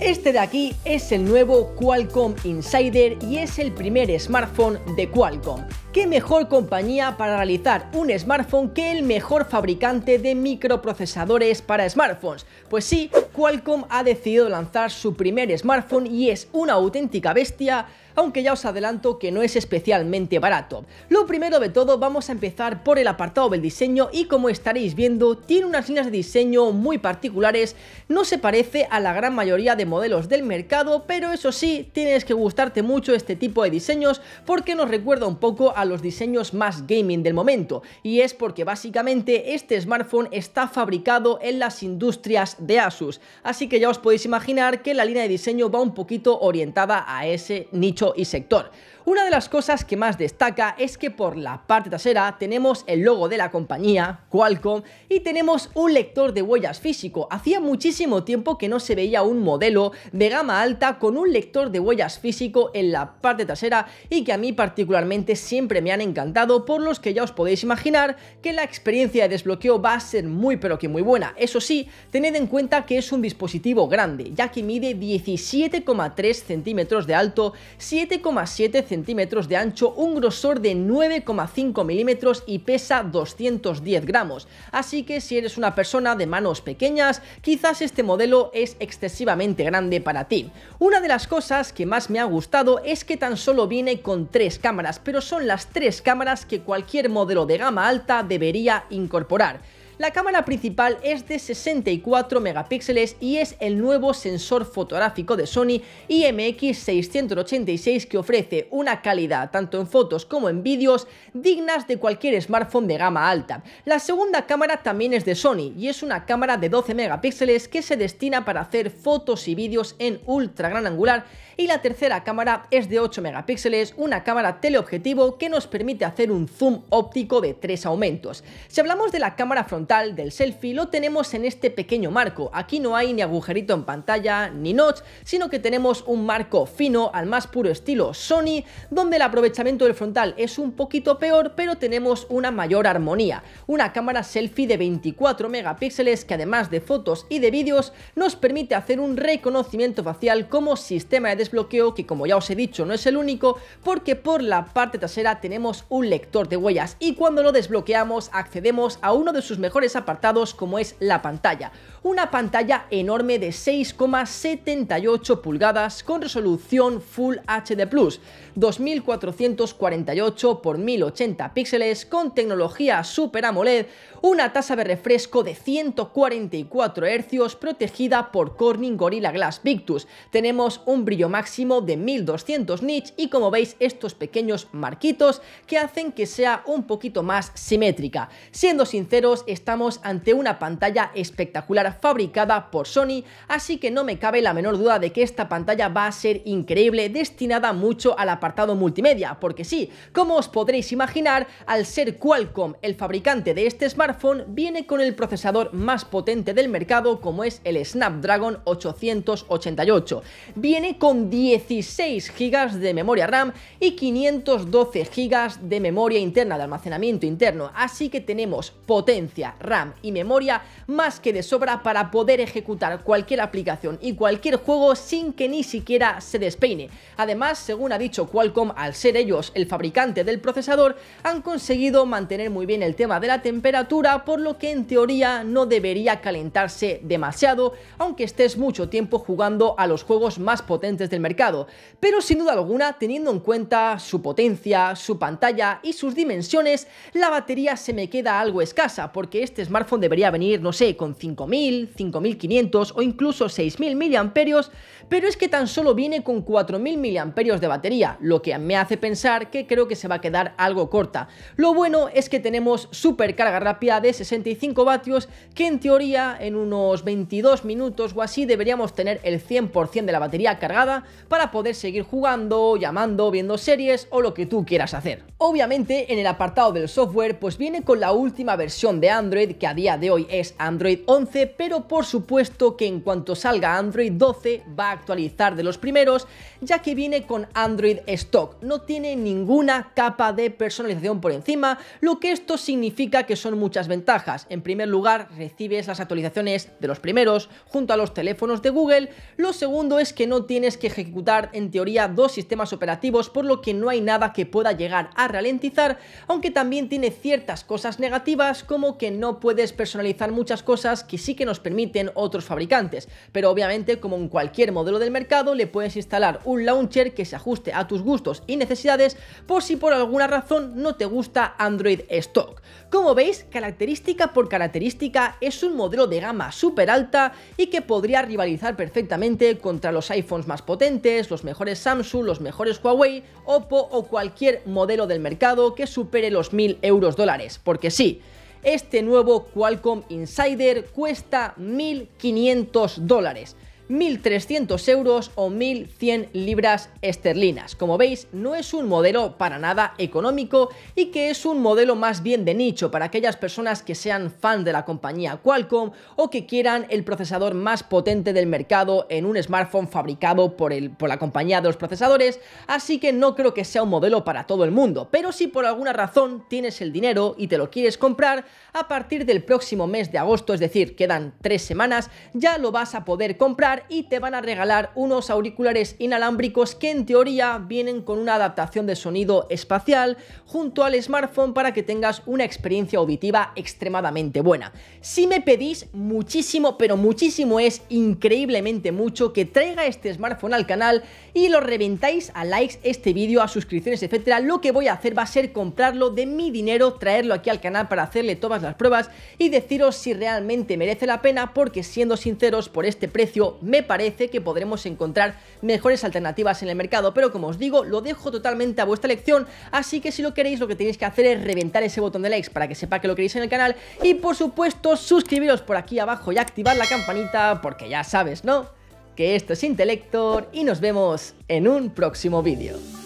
Este de aquí es el nuevo Qualcomm Insider y es el primer smartphone de Qualcomm. ¿Qué mejor compañía para realizar un smartphone que el mejor fabricante de microprocesadores para smartphones? Pues sí, Qualcomm ha decidido lanzar su primer smartphone y es una auténtica bestia, aunque ya os adelanto que no es especialmente barato. Lo primero de todo vamos a empezar por el apartado del diseño y como estaréis viendo tiene unas líneas de diseño muy particulares, no se parece a la gran mayoría de modelos del mercado, pero eso sí, tienes que gustarte mucho este tipo de diseños porque nos recuerda un poco a a los diseños más gaming del momento, y es porque básicamente este smartphone está fabricado en las industrias de Asus, así que ya os podéis imaginar que la línea de diseño va un poquito orientada a ese nicho y sector. Una de las cosas que más destaca es que por la parte trasera tenemos el logo de la compañía, Qualcomm, y tenemos un lector de huellas físico. Hacía muchísimo tiempo que no se veía un modelo de gama alta con un lector de huellas físico en la parte trasera y que a mí particularmente siempre me han encantado por los que ya os podéis imaginar que la experiencia de desbloqueo va a ser muy pero que muy buena. Eso sí, tened en cuenta que es un dispositivo grande, ya que mide 17,3 centímetros de alto, 7,7 centímetros de ancho, un grosor de 9,5 milímetros y pesa 210 gramos. Así que si eres una persona de manos pequeñas, quizás este modelo es excesivamente grande para ti. Una de las cosas que más me ha gustado es que tan solo viene con tres cámaras, pero son las tres cámaras que cualquier modelo de gama alta debería incorporar. La cámara principal es de 64 megapíxeles y es el nuevo sensor fotográfico de Sony IMX686 que ofrece una calidad tanto en fotos como en vídeos dignas de cualquier smartphone de gama alta. La segunda cámara también es de Sony y es una cámara de 12 megapíxeles que se destina para hacer fotos y vídeos en ultra gran angular y la tercera cámara es de 8 megapíxeles, una cámara teleobjetivo que nos permite hacer un zoom óptico de 3 aumentos. Si hablamos de la cámara frontal del selfie, lo tenemos en este pequeño marco. Aquí no hay ni agujerito en pantalla ni notch, sino que tenemos un marco fino al más puro estilo Sony, donde el aprovechamiento del frontal es un poquito peor, pero tenemos una mayor armonía. Una cámara selfie de 24 megapíxeles que además de fotos y de vídeos nos permite hacer un reconocimiento facial como sistema de bloqueo que como ya os he dicho no es el único porque por la parte trasera tenemos un lector de huellas y cuando lo desbloqueamos accedemos a uno de sus mejores apartados como es la pantalla. Una pantalla enorme de 6,78 pulgadas con resolución Full HD+, plus 2448 por 1080 píxeles con tecnología Super AMOLED, una tasa de refresco de 144 hercios protegida por Corning Gorilla Glass Victus. Tenemos un brillo máximo máximo de 1200 nits y como veis estos pequeños marquitos que hacen que sea un poquito más simétrica. Siendo sinceros, estamos ante una pantalla espectacular fabricada por Sony, así que no me cabe la menor duda de que esta pantalla va a ser increíble, destinada mucho al apartado multimedia, porque sí, como os podréis imaginar, al ser Qualcomm el fabricante de este smartphone, viene con el procesador más potente del mercado como es el Snapdragon 888. Viene con 16 GB de memoria RAM y 512 GB de memoria interna, de almacenamiento interno. Así que tenemos potencia, RAM y memoria más que de sobra para poder ejecutar cualquier aplicación y cualquier juego sin que ni siquiera se despeine. Además, según ha dicho Qualcomm, al ser ellos el fabricante del procesador, han conseguido mantener muy bien el tema de la temperatura, por lo que en teoría no debería calentarse demasiado, aunque estés mucho tiempo jugando a los juegos más potentes el mercado, pero sin duda alguna, teniendo en cuenta su potencia, su pantalla y sus dimensiones, la batería se me queda algo escasa, porque este smartphone debería venir, no sé, con 5000, 5500 o incluso 6000 mAh, pero es que tan solo viene con 4000 mAh de batería, lo que me hace pensar que creo que se va a quedar algo corta. Lo bueno es que tenemos supercarga rápida de 65 vatios, que en teoría en unos 22 minutos o así deberíamos tener el 100% de la batería cargada para poder seguir jugando, llamando, viendo series o lo que tú quieras hacer. Obviamente en el apartado del software pues viene con la última versión de Android que a día de hoy es Android 11 pero por supuesto que en cuanto salga Android 12 va a actualizar de los primeros ya que viene con Android Stock, no tiene ninguna capa de personalización por encima lo que esto significa que son muchas ventajas, en primer lugar recibes las actualizaciones de los primeros junto a los teléfonos de Google, lo segundo es que no tienes que ejecutar en teoría dos sistemas operativos por lo que no hay nada que pueda llegar a ralentizar, aunque también tiene ciertas cosas negativas como que no puedes personalizar muchas cosas que sí que nos permiten otros fabricantes, pero obviamente como en cualquier modelo del mercado le puedes instalar un launcher que se ajuste a tus gustos y necesidades por si por alguna razón no te gusta Android Stock. Como veis, característica por característica es un modelo de gama súper alta y que podría rivalizar perfectamente contra los iPhones más potentes, los mejores Samsung, los mejores Huawei, Oppo o cualquier modelo del mercado que supere los 1.000 euros dólares, porque sí, este nuevo Qualcomm Insider cuesta 1.500 dólares. 1.300 euros o 1.100 libras esterlinas. Como veis, no es un modelo para nada económico y que es un modelo más bien de nicho para aquellas personas que sean fan de la compañía Qualcomm o que quieran el procesador más potente del mercado en un smartphone fabricado por, el, por la compañía de los procesadores, así que no creo que sea un modelo para todo el mundo, pero si por alguna razón tienes el dinero y te lo quieres comprar, a partir del próximo mes de agosto, es decir, quedan tres semanas, ya lo vas a poder comprar y te van a regalar unos auriculares inalámbricos que en teoría vienen con una adaptación de sonido espacial junto al smartphone para que tengas una experiencia auditiva extremadamente buena. Si me pedís muchísimo, pero muchísimo es increíblemente mucho que traiga este smartphone al canal y lo reventáis a likes este vídeo, a suscripciones, etcétera, lo que voy a hacer va a ser comprarlo de mi dinero, traerlo aquí al canal para hacerle todas las pruebas y deciros si realmente merece la pena porque siendo sinceros por este precio me parece que podremos encontrar mejores alternativas en el mercado, pero como os digo, lo dejo totalmente a vuestra elección, así que si lo queréis lo que tenéis que hacer es reventar ese botón de likes para que sepa que lo queréis en el canal y por supuesto suscribiros por aquí abajo y activar la campanita porque ya sabes, ¿no? Que esto es Intelector y nos vemos en un próximo vídeo.